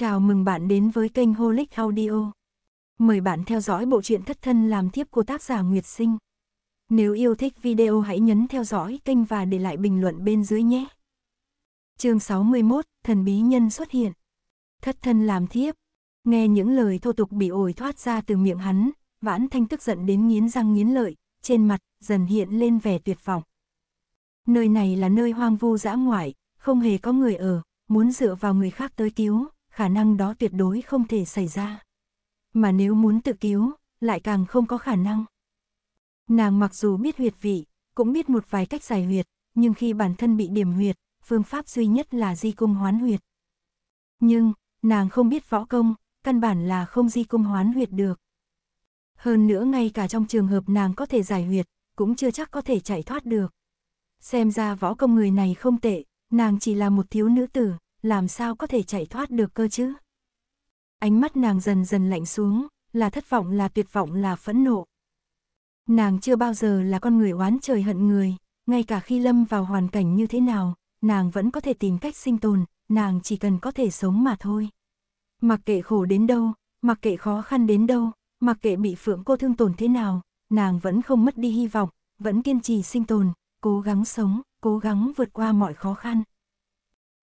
Chào mừng bạn đến với kênh Holic Audio. Mời bạn theo dõi bộ truyện thất thân làm thiếp của tác giả Nguyệt Sinh. Nếu yêu thích video hãy nhấn theo dõi kênh và để lại bình luận bên dưới nhé. Chương 61, thần bí nhân xuất hiện. Thất thân làm thiếp. Nghe những lời thô tục bị ổi thoát ra từ miệng hắn, Vãn Thanh tức giận đến nghiến răng nghiến lợi, trên mặt dần hiện lên vẻ tuyệt vọng. Nơi này là nơi hoang vu dã ngoại, không hề có người ở, muốn dựa vào người khác tới cứu, khả năng đó tuyệt đối không thể xảy ra. Mà nếu muốn tự cứu, lại càng không có khả năng. Nàng mặc dù biết huyệt vị, cũng biết một vài cách giải huyệt, nhưng khi bản thân bị điểm huyệt, phương pháp duy nhất là di cung hoán huyệt. Nhưng, nàng không biết võ công, căn bản là không di cung hoán huyệt được. Hơn nữa ngay cả trong trường hợp nàng có thể giải huyệt, cũng chưa chắc có thể chạy thoát được. Xem ra võ công người này không tệ, nàng chỉ là một thiếu nữ tử, làm sao có thể chạy thoát được cơ chứ? Ánh mắt nàng dần dần lạnh xuống, là thất vọng là tuyệt vọng là phẫn nộ. Nàng chưa bao giờ là con người oán trời hận người, ngay cả khi lâm vào hoàn cảnh như thế nào, nàng vẫn có thể tìm cách sinh tồn, nàng chỉ cần có thể sống mà thôi. Mặc kệ khổ đến đâu, mặc kệ khó khăn đến đâu, mặc kệ bị phượng cô thương tổn thế nào, nàng vẫn không mất đi hy vọng, vẫn kiên trì sinh tồn, cố gắng sống, cố gắng vượt qua mọi khó khăn.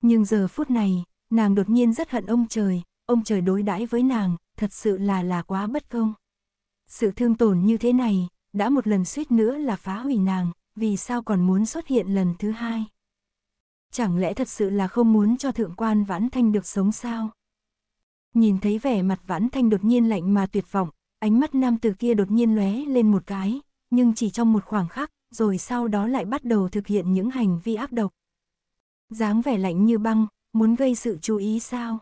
Nhưng giờ phút này, nàng đột nhiên rất hận ông trời, ông trời đối đãi với nàng, thật sự là là quá bất công. Sự thương tổn như thế này, đã một lần suýt nữa là phá hủy nàng, vì sao còn muốn xuất hiện lần thứ hai? Chẳng lẽ thật sự là không muốn cho thượng quan vãn thanh được sống sao? Nhìn thấy vẻ mặt vãn thanh đột nhiên lạnh mà tuyệt vọng, ánh mắt nam từ kia đột nhiên lóe lên một cái, nhưng chỉ trong một khoảng khắc, rồi sau đó lại bắt đầu thực hiện những hành vi ác độc dáng vẻ lạnh như băng, muốn gây sự chú ý sao?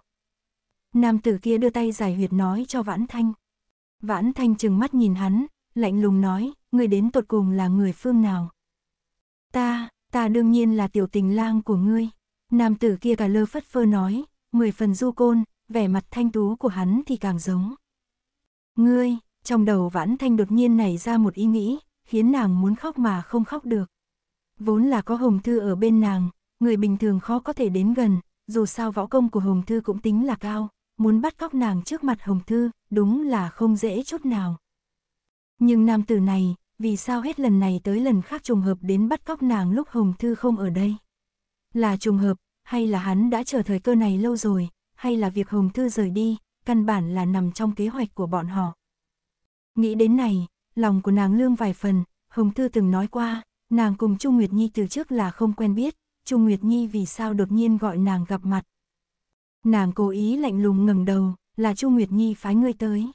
Nam tử kia đưa tay giải huyệt nói cho Vãn Thanh. Vãn Thanh chừng mắt nhìn hắn, lạnh lùng nói, người đến tột cùng là người phương nào? Ta, ta đương nhiên là tiểu tình lang của ngươi. Nam tử kia cả lơ phất phơ nói, mười phần du côn, vẻ mặt thanh tú của hắn thì càng giống. Ngươi, trong đầu Vãn Thanh đột nhiên nảy ra một ý nghĩ, khiến nàng muốn khóc mà không khóc được. Vốn là có hồng thư ở bên nàng, người bình thường khó có thể đến gần, dù sao võ công của Hồng Thư cũng tính là cao, muốn bắt cóc nàng trước mặt Hồng Thư, đúng là không dễ chút nào. Nhưng nam tử này, vì sao hết lần này tới lần khác trùng hợp đến bắt cóc nàng lúc Hồng Thư không ở đây? Là trùng hợp, hay là hắn đã chờ thời cơ này lâu rồi, hay là việc Hồng Thư rời đi, căn bản là nằm trong kế hoạch của bọn họ. Nghĩ đến này, lòng của nàng lương vài phần, Hồng Thư từng nói qua, nàng cùng Chu Nguyệt Nhi từ trước là không quen biết, Chu Nguyệt Nhi vì sao đột nhiên gọi nàng gặp mặt. Nàng cố ý lạnh lùng ngẩng đầu, là Chu Nguyệt Nhi phái ngươi tới.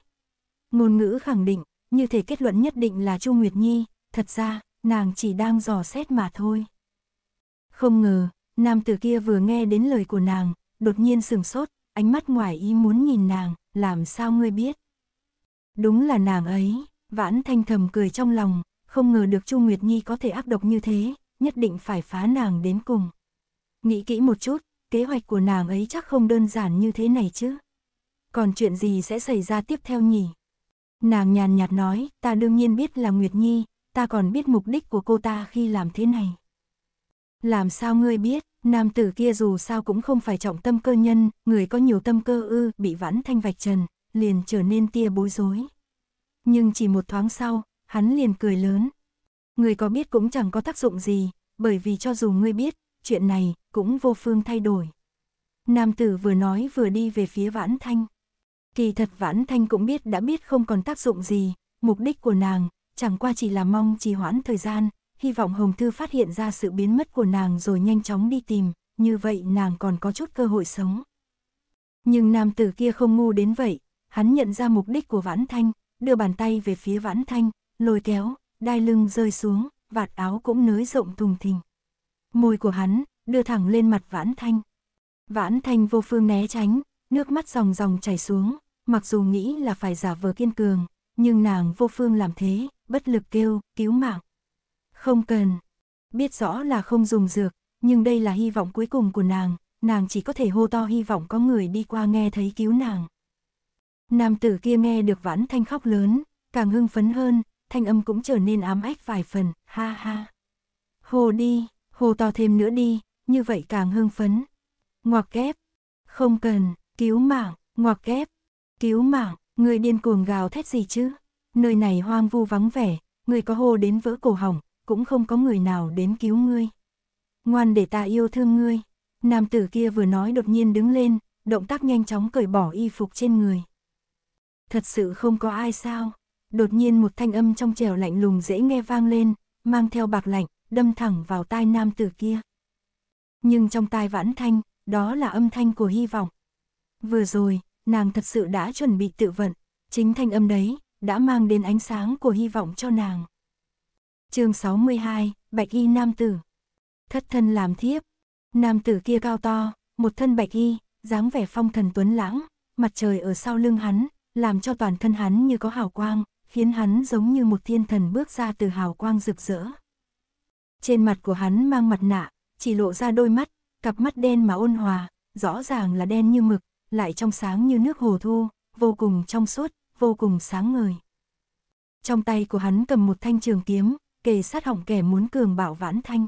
Ngôn ngữ khẳng định, như thể kết luận nhất định là Chu Nguyệt Nhi, thật ra, nàng chỉ đang dò xét mà thôi. Không ngờ, nam tử kia vừa nghe đến lời của nàng, đột nhiên sừng sốt, ánh mắt ngoài ý muốn nhìn nàng, làm sao ngươi biết. Đúng là nàng ấy, vãn thanh thầm cười trong lòng, không ngờ được Chu Nguyệt Nhi có thể ác độc như thế, nhất định phải phá nàng đến cùng. Nghĩ kỹ một chút, kế hoạch của nàng ấy chắc không đơn giản như thế này chứ. Còn chuyện gì sẽ xảy ra tiếp theo nhỉ? Nàng nhàn nhạt nói, ta đương nhiên biết là Nguyệt Nhi, ta còn biết mục đích của cô ta khi làm thế này. Làm sao ngươi biết, nam tử kia dù sao cũng không phải trọng tâm cơ nhân, người có nhiều tâm cơ ư, bị vãn thanh vạch trần, liền trở nên tia bối rối. Nhưng chỉ một thoáng sau, hắn liền cười lớn, người có biết cũng chẳng có tác dụng gì, bởi vì cho dù ngươi biết, chuyện này cũng vô phương thay đổi. Nam tử vừa nói vừa đi về phía Vãn Thanh. Kỳ thật Vãn Thanh cũng biết đã biết không còn tác dụng gì, mục đích của nàng chẳng qua chỉ là mong trì hoãn thời gian, hy vọng Hồng Thư phát hiện ra sự biến mất của nàng rồi nhanh chóng đi tìm, như vậy nàng còn có chút cơ hội sống. Nhưng nam tử kia không ngu đến vậy, hắn nhận ra mục đích của Vãn Thanh, đưa bàn tay về phía Vãn Thanh, lôi kéo, đai lưng rơi xuống, vạt áo cũng nới rộng thùng thình. Môi của hắn, đưa thẳng lên mặt vãn thanh. Vãn thanh vô phương né tránh, nước mắt ròng ròng chảy xuống, mặc dù nghĩ là phải giả vờ kiên cường, nhưng nàng vô phương làm thế, bất lực kêu, cứu mạng. Không cần. Biết rõ là không dùng dược, nhưng đây là hy vọng cuối cùng của nàng, nàng chỉ có thể hô to hy vọng có người đi qua nghe thấy cứu nàng. Nam tử kia nghe được vãn thanh khóc lớn, càng hưng phấn hơn, thanh âm cũng trở nên ám ếch vài phần, ha ha. Hồ đi, hồ to thêm nữa đi, như vậy càng hưng phấn. Ngoặc kép, không cần, cứu mạng, ngoặc kép, cứu mạng, người điên cuồng gào thét gì chứ? Nơi này hoang vu vắng vẻ, người có hô đến vỡ cổ hỏng, cũng không có người nào đến cứu ngươi. Ngoan để ta yêu thương ngươi. Nam tử kia vừa nói đột nhiên đứng lên, động tác nhanh chóng cởi bỏ y phục trên người. Thật sự không có ai sao? đột nhiên một thanh âm trong trẻo lạnh lùng dễ nghe vang lên, mang theo bạc lạnh, đâm thẳng vào tai nam tử kia. Nhưng trong tai vãn thanh, đó là âm thanh của hy vọng. Vừa rồi, nàng thật sự đã chuẩn bị tự vận, chính thanh âm đấy đã mang đến ánh sáng của hy vọng cho nàng. Chương 62, Bạch y nam tử. Thất thân làm thiếp. Nam tử kia cao to, một thân bạch y, dáng vẻ phong thần tuấn lãng, mặt trời ở sau lưng hắn, làm cho toàn thân hắn như có hào quang, khiến hắn giống như một thiên thần bước ra từ hào quang rực rỡ. Trên mặt của hắn mang mặt nạ, chỉ lộ ra đôi mắt, cặp mắt đen mà ôn hòa, rõ ràng là đen như mực, lại trong sáng như nước hồ thu, vô cùng trong suốt, vô cùng sáng ngời. Trong tay của hắn cầm một thanh trường kiếm, kề sát hỏng kẻ muốn cường bảo vãn thanh.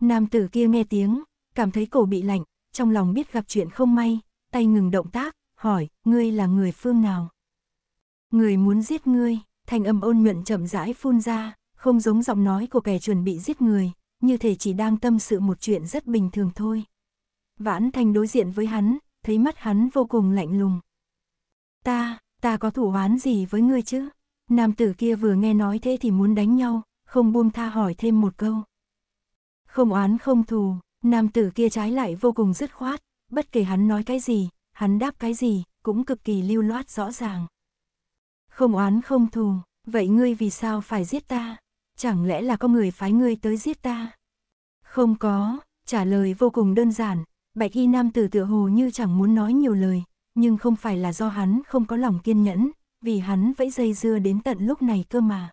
Nam tử kia nghe tiếng, cảm thấy cổ bị lạnh, trong lòng biết gặp chuyện không may, tay ngừng động tác, hỏi, ngươi là người phương nào? Người muốn giết ngươi, thanh âm ôn nhuận chậm rãi phun ra, không giống giọng nói của kẻ chuẩn bị giết người, như thể chỉ đang tâm sự một chuyện rất bình thường thôi. Vãn thành đối diện với hắn, thấy mắt hắn vô cùng lạnh lùng. Ta, ta có thủ oán gì với ngươi chứ? Nam tử kia vừa nghe nói thế thì muốn đánh nhau, không buông tha hỏi thêm một câu. Không oán không thù, nam tử kia trái lại vô cùng dứt khoát, bất kể hắn nói cái gì, hắn đáp cái gì, cũng cực kỳ lưu loát rõ ràng không oán không thù, vậy ngươi vì sao phải giết ta? Chẳng lẽ là có người phái ngươi tới giết ta? Không có, trả lời vô cùng đơn giản, bạch y nam tử tựa hồ như chẳng muốn nói nhiều lời, nhưng không phải là do hắn không có lòng kiên nhẫn, vì hắn vẫy dây dưa đến tận lúc này cơ mà.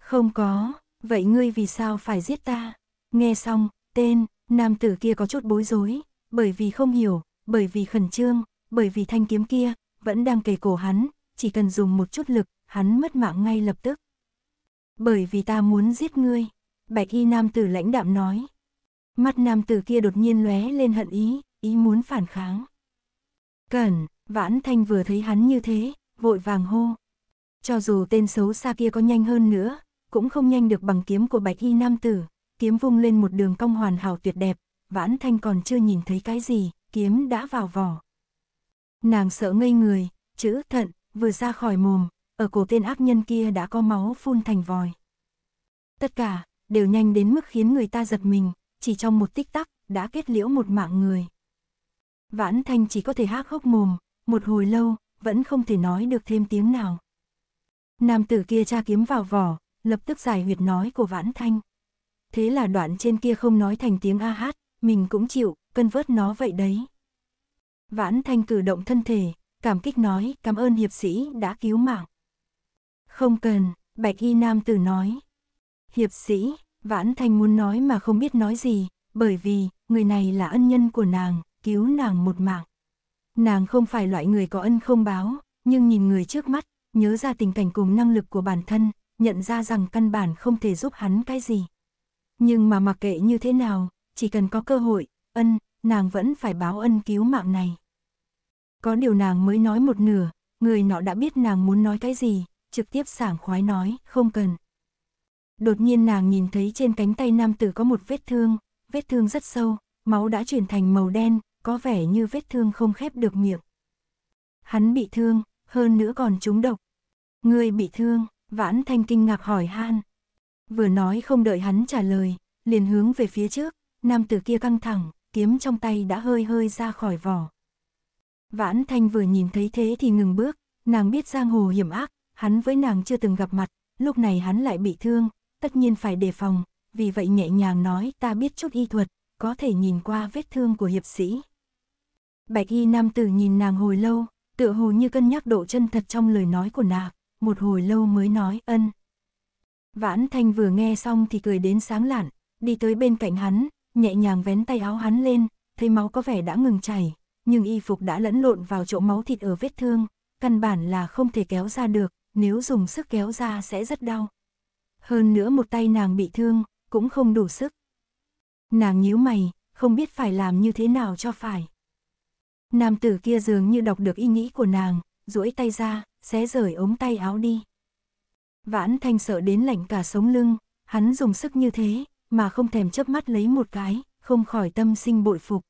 Không có, vậy ngươi vì sao phải giết ta? Nghe xong, tên, nam tử kia có chút bối rối, bởi vì không hiểu, bởi vì khẩn trương, bởi vì thanh kiếm kia, vẫn đang kề cổ hắn, chỉ cần dùng một chút lực, hắn mất mạng ngay lập tức. Bởi vì ta muốn giết ngươi, bạch y nam tử lãnh đạm nói. Mắt nam tử kia đột nhiên lóe lên hận ý, ý muốn phản kháng. Cẩn, vãn thanh vừa thấy hắn như thế, vội vàng hô. Cho dù tên xấu xa kia có nhanh hơn nữa, cũng không nhanh được bằng kiếm của bạch y nam tử, kiếm vung lên một đường cong hoàn hảo tuyệt đẹp, vãn thanh còn chưa nhìn thấy cái gì, kiếm đã vào vỏ. Nàng sợ ngây người, chữ thận vừa ra khỏi mồm, ở cổ tên ác nhân kia đã có máu phun thành vòi. Tất cả, đều nhanh đến mức khiến người ta giật mình, chỉ trong một tích tắc, đã kết liễu một mạng người. Vãn Thanh chỉ có thể hác hốc mồm, một hồi lâu, vẫn không thể nói được thêm tiếng nào. Nam tử kia tra kiếm vào vỏ, lập tức giải huyệt nói của Vãn Thanh. Thế là đoạn trên kia không nói thành tiếng a hát, mình cũng chịu, cân vớt nó vậy đấy. Vãn Thanh cử động thân thể, cảm kích nói cảm ơn hiệp sĩ đã cứu mạng. Không cần, bạch y nam tử nói. Hiệp sĩ, vãn thanh muốn nói mà không biết nói gì, bởi vì người này là ân nhân của nàng, cứu nàng một mạng. Nàng không phải loại người có ân không báo, nhưng nhìn người trước mắt, nhớ ra tình cảnh cùng năng lực của bản thân, nhận ra rằng căn bản không thể giúp hắn cái gì. Nhưng mà mặc kệ như thế nào, chỉ cần có cơ hội, ân, nàng vẫn phải báo ân cứu mạng này. Có điều nàng mới nói một nửa, người nọ đã biết nàng muốn nói cái gì, trực tiếp sảng khoái nói, không cần. Đột nhiên nàng nhìn thấy trên cánh tay nam tử có một vết thương, vết thương rất sâu, máu đã chuyển thành màu đen, có vẻ như vết thương không khép được miệng. Hắn bị thương, hơn nữa còn trúng độc. Người bị thương, vãn thanh kinh ngạc hỏi han. Vừa nói không đợi hắn trả lời, liền hướng về phía trước, nam tử kia căng thẳng, kiếm trong tay đã hơi hơi ra khỏi vỏ. Vãn Thanh vừa nhìn thấy thế thì ngừng bước, nàng biết giang hồ hiểm ác, hắn với nàng chưa từng gặp mặt, lúc này hắn lại bị thương, tất nhiên phải đề phòng, vì vậy nhẹ nhàng nói ta biết chút y thuật, có thể nhìn qua vết thương của hiệp sĩ. Bạch y nam tử nhìn nàng hồi lâu, tựa hồ như cân nhắc độ chân thật trong lời nói của nàng, một hồi lâu mới nói ân. Vãn Thanh vừa nghe xong thì cười đến sáng lạn, đi tới bên cạnh hắn, nhẹ nhàng vén tay áo hắn lên, thấy máu có vẻ đã ngừng chảy, nhưng y phục đã lẫn lộn vào chỗ máu thịt ở vết thương, căn bản là không thể kéo ra được, nếu dùng sức kéo ra sẽ rất đau. Hơn nữa một tay nàng bị thương, cũng không đủ sức. Nàng nhíu mày, không biết phải làm như thế nào cho phải. Nam tử kia dường như đọc được ý nghĩ của nàng, duỗi tay ra, xé rời ống tay áo đi. Vãn thanh sợ đến lạnh cả sống lưng, hắn dùng sức như thế, mà không thèm chớp mắt lấy một cái, không khỏi tâm sinh bội phục.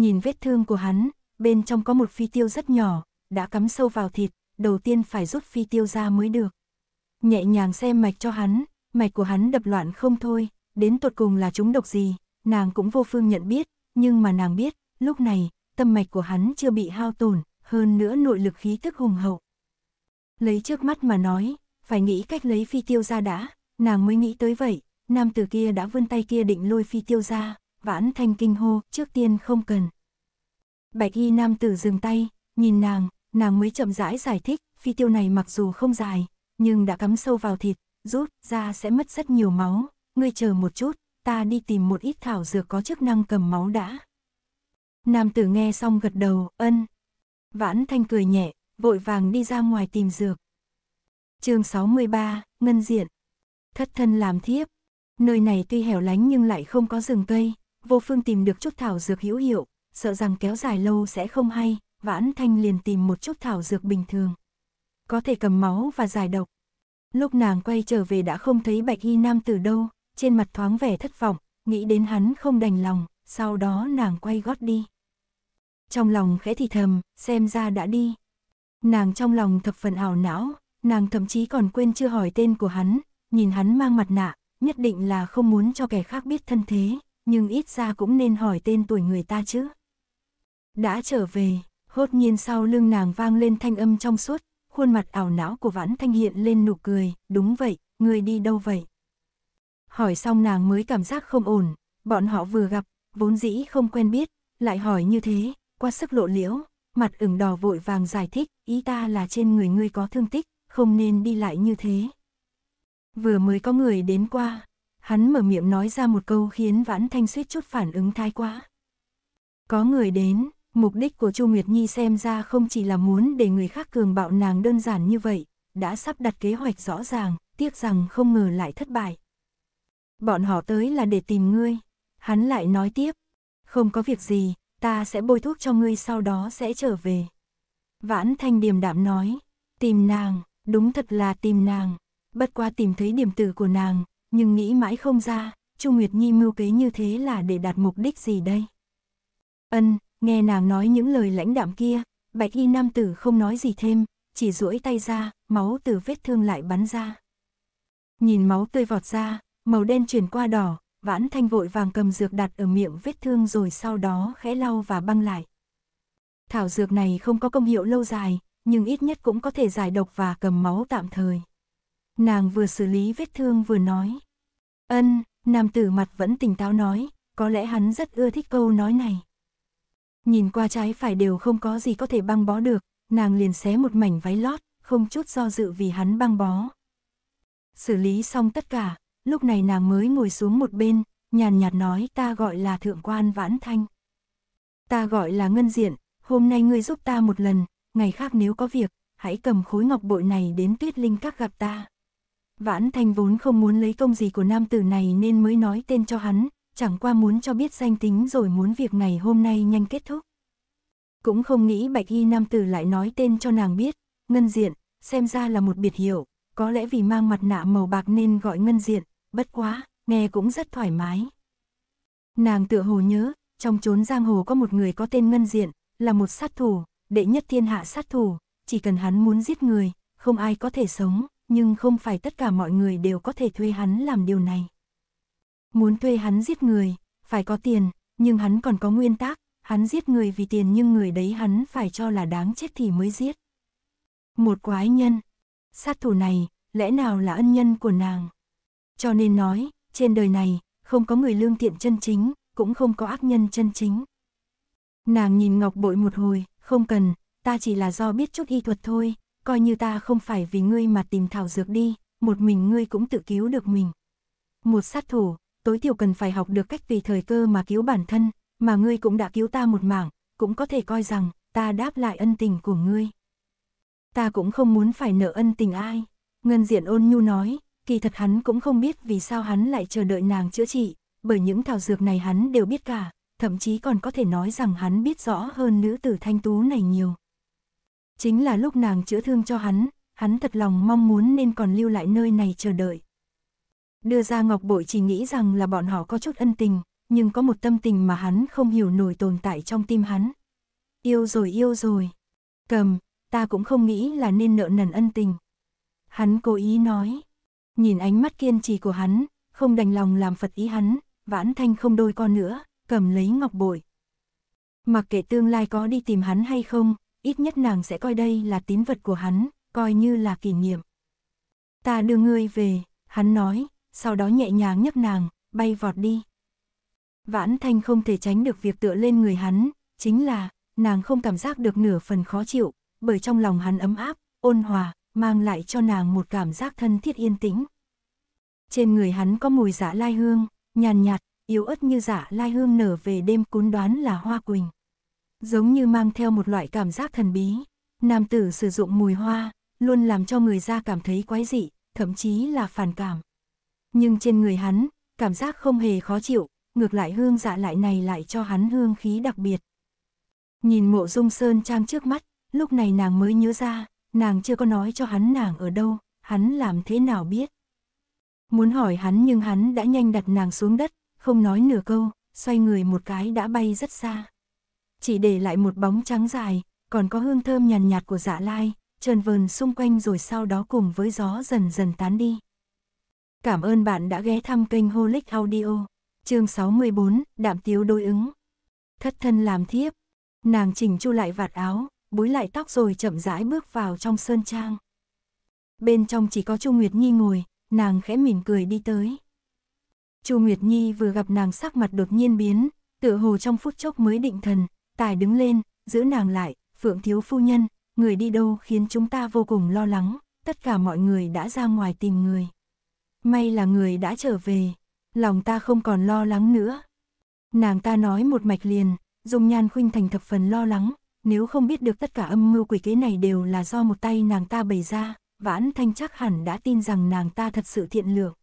Nhìn vết thương của hắn, bên trong có một phi tiêu rất nhỏ, đã cắm sâu vào thịt, đầu tiên phải rút phi tiêu ra mới được. Nhẹ nhàng xem mạch cho hắn, mạch của hắn đập loạn không thôi, đến tột cùng là chúng độc gì, nàng cũng vô phương nhận biết, nhưng mà nàng biết, lúc này, tâm mạch của hắn chưa bị hao tổn, hơn nữa nội lực khí tức hùng hậu. Lấy trước mắt mà nói, phải nghĩ cách lấy phi tiêu ra đã, nàng mới nghĩ tới vậy, nam tử kia đã vươn tay kia định lôi phi tiêu ra. Vãn Thanh kinh hô, trước tiên không cần. Bạch y nam tử dừng tay, nhìn nàng, nàng mới chậm rãi giải thích, phi tiêu này mặc dù không dài, nhưng đã cắm sâu vào thịt, rút ra sẽ mất rất nhiều máu, ngươi chờ một chút, ta đi tìm một ít thảo dược có chức năng cầm máu đã. Nam tử nghe xong gật đầu, ân. Vãn Thanh cười nhẹ, vội vàng đi ra ngoài tìm dược. chương 63, Ngân Diện. Thất thân làm thiếp. Nơi này tuy hẻo lánh nhưng lại không có rừng cây, vô phương tìm được chút thảo dược hữu hiệu, sợ rằng kéo dài lâu sẽ không hay, Vãn Thanh liền tìm một chút thảo dược bình thường. Có thể cầm máu và giải độc. Lúc nàng quay trở về đã không thấy bạch y nam từ đâu, trên mặt thoáng vẻ thất vọng, nghĩ đến hắn không đành lòng, sau đó nàng quay gót đi. Trong lòng khẽ thì thầm, xem ra đã đi. Nàng trong lòng thập phần ảo não, nàng thậm chí còn quên chưa hỏi tên của hắn, nhìn hắn mang mặt nạ, nhất định là không muốn cho kẻ khác biết thân thế nhưng ít ra cũng nên hỏi tên tuổi người ta chứ. Đã trở về, hốt nhiên sau lưng nàng vang lên thanh âm trong suốt, khuôn mặt ảo não của Vãn Thanh hiện lên nụ cười, đúng vậy, người đi đâu vậy? Hỏi xong nàng mới cảm giác không ổn, bọn họ vừa gặp, vốn dĩ không quen biết, lại hỏi như thế, qua sức lộ liễu, mặt ửng đỏ vội vàng giải thích, ý ta là trên người ngươi có thương tích, không nên đi lại như thế. Vừa mới có người đến qua, Hắn mở miệng nói ra một câu khiến Vãn Thanh suýt chút phản ứng thái quá. Có người đến, mục đích của Chu Nguyệt Nhi xem ra không chỉ là muốn để người khác cường bạo nàng đơn giản như vậy, đã sắp đặt kế hoạch rõ ràng, tiếc rằng không ngờ lại thất bại. Bọn họ tới là để tìm ngươi. Hắn lại nói tiếp, không có việc gì, ta sẽ bôi thuốc cho ngươi sau đó sẽ trở về. Vãn Thanh điềm đạm nói, tìm nàng, đúng thật là tìm nàng, bất qua tìm thấy điểm tử của nàng, nhưng nghĩ mãi không ra, Chu Nguyệt Nhi mưu kế như thế là để đạt mục đích gì đây? Ân, nghe nàng nói những lời lãnh đạm kia, bạch y nam tử không nói gì thêm, chỉ duỗi tay ra, máu từ vết thương lại bắn ra. Nhìn máu tươi vọt ra, màu đen chuyển qua đỏ, vãn thanh vội vàng cầm dược đặt ở miệng vết thương rồi sau đó khẽ lau và băng lại. Thảo dược này không có công hiệu lâu dài, nhưng ít nhất cũng có thể giải độc và cầm máu tạm thời. Nàng vừa xử lý vết thương vừa nói. Ân, nam tử mặt vẫn tỉnh táo nói, có lẽ hắn rất ưa thích câu nói này. Nhìn qua trái phải đều không có gì có thể băng bó được, nàng liền xé một mảnh váy lót, không chút do dự vì hắn băng bó. Xử lý xong tất cả, lúc này nàng mới ngồi xuống một bên, nhàn nhạt nói ta gọi là thượng quan vãn thanh. Ta gọi là ngân diện, hôm nay ngươi giúp ta một lần, ngày khác nếu có việc, hãy cầm khối ngọc bội này đến tuyết linh các gặp ta. Vãn Thanh vốn không muốn lấy công gì của nam tử này nên mới nói tên cho hắn, chẳng qua muốn cho biết danh tính rồi muốn việc ngày hôm nay nhanh kết thúc. Cũng không nghĩ bạch y nam tử lại nói tên cho nàng biết, ngân diện, xem ra là một biệt hiệu, có lẽ vì mang mặt nạ màu bạc nên gọi ngân diện, bất quá, nghe cũng rất thoải mái. Nàng tựa hồ nhớ, trong chốn giang hồ có một người có tên ngân diện, là một sát thủ, đệ nhất thiên hạ sát thủ, chỉ cần hắn muốn giết người, không ai có thể sống nhưng không phải tất cả mọi người đều có thể thuê hắn làm điều này. Muốn thuê hắn giết người, phải có tiền, nhưng hắn còn có nguyên tắc, hắn giết người vì tiền nhưng người đấy hắn phải cho là đáng chết thì mới giết. Một quái nhân, sát thủ này, lẽ nào là ân nhân của nàng? Cho nên nói, trên đời này, không có người lương thiện chân chính, cũng không có ác nhân chân chính. Nàng nhìn ngọc bội một hồi, không cần, ta chỉ là do biết chút y thuật thôi, coi như ta không phải vì ngươi mà tìm thảo dược đi, một mình ngươi cũng tự cứu được mình. Một sát thủ, tối thiểu cần phải học được cách tùy thời cơ mà cứu bản thân, mà ngươi cũng đã cứu ta một mảng, cũng có thể coi rằng ta đáp lại ân tình của ngươi. Ta cũng không muốn phải nợ ân tình ai, Ngân Diện ôn nhu nói, kỳ thật hắn cũng không biết vì sao hắn lại chờ đợi nàng chữa trị, bởi những thảo dược này hắn đều biết cả, thậm chí còn có thể nói rằng hắn biết rõ hơn nữ tử thanh tú này nhiều. Chính là lúc nàng chữa thương cho hắn, hắn thật lòng mong muốn nên còn lưu lại nơi này chờ đợi. Đưa ra ngọc bội chỉ nghĩ rằng là bọn họ có chút ân tình, nhưng có một tâm tình mà hắn không hiểu nổi tồn tại trong tim hắn. Yêu rồi yêu rồi. Cầm, ta cũng không nghĩ là nên nợ nần ân tình. Hắn cố ý nói. Nhìn ánh mắt kiên trì của hắn, không đành lòng làm Phật ý hắn, vãn thanh không đôi con nữa, cầm lấy ngọc bội. Mặc kệ tương lai có đi tìm hắn hay không, ít nhất nàng sẽ coi đây là tín vật của hắn, coi như là kỷ niệm. Ta đưa ngươi về, hắn nói, sau đó nhẹ nhàng nhấc nàng, bay vọt đi. Vãn Thanh không thể tránh được việc tựa lên người hắn, chính là, nàng không cảm giác được nửa phần khó chịu, bởi trong lòng hắn ấm áp, ôn hòa, mang lại cho nàng một cảm giác thân thiết yên tĩnh. Trên người hắn có mùi dạ lai hương, nhàn nhạt, yếu ớt như dạ lai hương nở về đêm cún đoán là hoa quỳnh giống như mang theo một loại cảm giác thần bí. Nam tử sử dụng mùi hoa, luôn làm cho người ra cảm thấy quái dị, thậm chí là phản cảm. Nhưng trên người hắn, cảm giác không hề khó chịu, ngược lại hương dạ lại này lại cho hắn hương khí đặc biệt. Nhìn mộ dung sơn trang trước mắt, lúc này nàng mới nhớ ra, nàng chưa có nói cho hắn nàng ở đâu, hắn làm thế nào biết. Muốn hỏi hắn nhưng hắn đã nhanh đặt nàng xuống đất, không nói nửa câu, xoay người một cái đã bay rất xa chỉ để lại một bóng trắng dài, còn có hương thơm nhàn nhạt của dạ lai, trơn vờn xung quanh rồi sau đó cùng với gió dần dần tán đi. Cảm ơn bạn đã ghé thăm kênh Holic Audio, chương 64, đạm tiếu đối ứng. Thất thân làm thiếp, nàng chỉnh chu lại vạt áo, búi lại tóc rồi chậm rãi bước vào trong sơn trang. Bên trong chỉ có Chu Nguyệt Nhi ngồi, nàng khẽ mỉm cười đi tới. Chu Nguyệt Nhi vừa gặp nàng sắc mặt đột nhiên biến, tựa hồ trong phút chốc mới định thần, Tài đứng lên, giữ nàng lại, Phượng Thiếu Phu Nhân, người đi đâu khiến chúng ta vô cùng lo lắng, tất cả mọi người đã ra ngoài tìm người. May là người đã trở về, lòng ta không còn lo lắng nữa. Nàng ta nói một mạch liền, dùng nhan khuynh thành thập phần lo lắng, nếu không biết được tất cả âm mưu quỷ kế này đều là do một tay nàng ta bày ra, vãn thanh chắc hẳn đã tin rằng nàng ta thật sự thiện lược.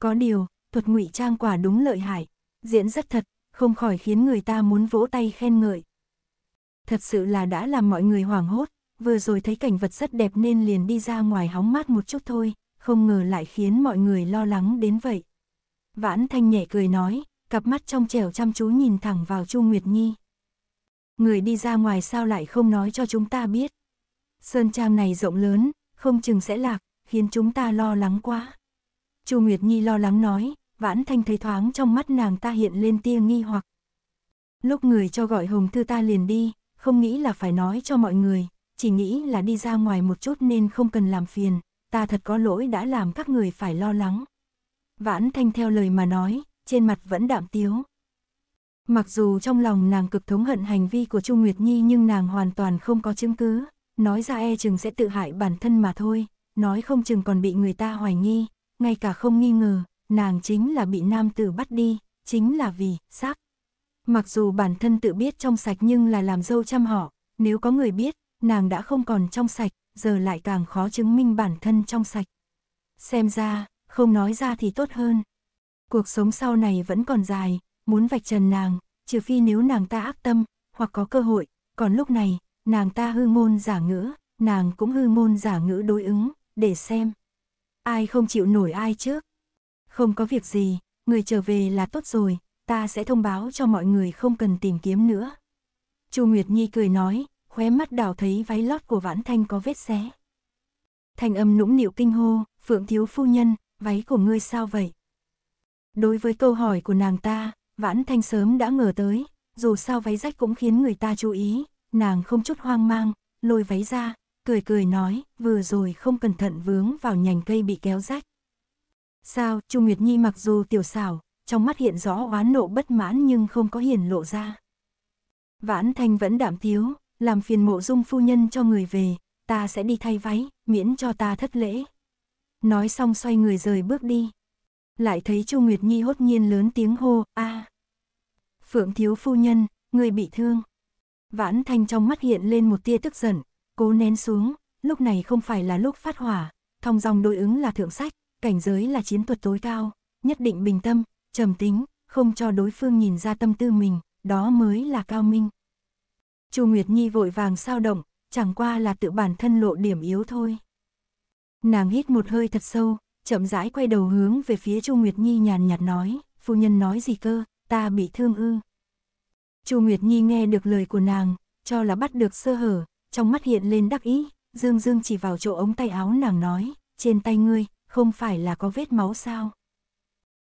Có điều, thuật ngụy trang quả đúng lợi hại, diễn rất thật, không khỏi khiến người ta muốn vỗ tay khen ngợi. Thật sự là đã làm mọi người hoảng hốt, vừa rồi thấy cảnh vật rất đẹp nên liền đi ra ngoài hóng mát một chút thôi, không ngờ lại khiến mọi người lo lắng đến vậy. Vãn Thanh nhẹ cười nói, cặp mắt trong trẻo chăm chú nhìn thẳng vào Chu Nguyệt Nhi. Người đi ra ngoài sao lại không nói cho chúng ta biết. Sơn trang này rộng lớn, không chừng sẽ lạc, khiến chúng ta lo lắng quá. Chu Nguyệt Nhi lo lắng nói, Vãn Thanh thấy thoáng trong mắt nàng ta hiện lên tia nghi hoặc. Lúc người cho gọi Hồng Thư ta liền đi, không nghĩ là phải nói cho mọi người, chỉ nghĩ là đi ra ngoài một chút nên không cần làm phiền, ta thật có lỗi đã làm các người phải lo lắng. Vãn Thanh theo lời mà nói, trên mặt vẫn đạm tiếu. Mặc dù trong lòng nàng cực thống hận hành vi của Trung Nguyệt Nhi nhưng nàng hoàn toàn không có chứng cứ, nói ra e chừng sẽ tự hại bản thân mà thôi, nói không chừng còn bị người ta hoài nghi, ngay cả không nghi ngờ, nàng chính là bị nam tử bắt đi, chính là vì sắc Mặc dù bản thân tự biết trong sạch nhưng là làm dâu chăm họ, nếu có người biết, nàng đã không còn trong sạch, giờ lại càng khó chứng minh bản thân trong sạch. Xem ra, không nói ra thì tốt hơn. Cuộc sống sau này vẫn còn dài, muốn vạch trần nàng, trừ phi nếu nàng ta ác tâm, hoặc có cơ hội, còn lúc này, nàng ta hư ngôn giả ngữ, nàng cũng hư ngôn giả ngữ đối ứng, để xem. Ai không chịu nổi ai trước. Không có việc gì, người trở về là tốt rồi, ta sẽ thông báo cho mọi người không cần tìm kiếm nữa. Chu Nguyệt Nhi cười nói, khóe mắt đào thấy váy lót của Vãn Thanh có vết xé. Thanh âm nũng nịu kinh hô, Phượng Thiếu Phu Nhân, váy của ngươi sao vậy? Đối với câu hỏi của nàng ta, Vãn Thanh sớm đã ngờ tới, dù sao váy rách cũng khiến người ta chú ý, nàng không chút hoang mang, lôi váy ra, cười cười nói, vừa rồi không cẩn thận vướng vào nhành cây bị kéo rách. Sao, Chu Nguyệt Nhi mặc dù tiểu xảo, trong mắt hiện rõ oán nộ bất mãn nhưng không có hiển lộ ra. Vãn Thanh vẫn đảm tiếu, làm phiền mộ dung phu nhân cho người về, ta sẽ đi thay váy, miễn cho ta thất lễ. Nói xong xoay người rời bước đi. Lại thấy Chu Nguyệt Nhi hốt nhiên lớn tiếng hô, a à. Phượng thiếu phu nhân, người bị thương. Vãn Thanh trong mắt hiện lên một tia tức giận, cố nén xuống, lúc này không phải là lúc phát hỏa, thong dòng đối ứng là thượng sách, cảnh giới là chiến thuật tối cao, nhất định bình tâm, trầm tính, không cho đối phương nhìn ra tâm tư mình, đó mới là cao minh. Chu Nguyệt Nhi vội vàng sao động, chẳng qua là tự bản thân lộ điểm yếu thôi. Nàng hít một hơi thật sâu, chậm rãi quay đầu hướng về phía Chu Nguyệt Nhi nhàn nhạt nói, phu nhân nói gì cơ, ta bị thương ư. Chu Nguyệt Nhi nghe được lời của nàng, cho là bắt được sơ hở, trong mắt hiện lên đắc ý, dương dương chỉ vào chỗ ống tay áo nàng nói, trên tay ngươi, không phải là có vết máu sao?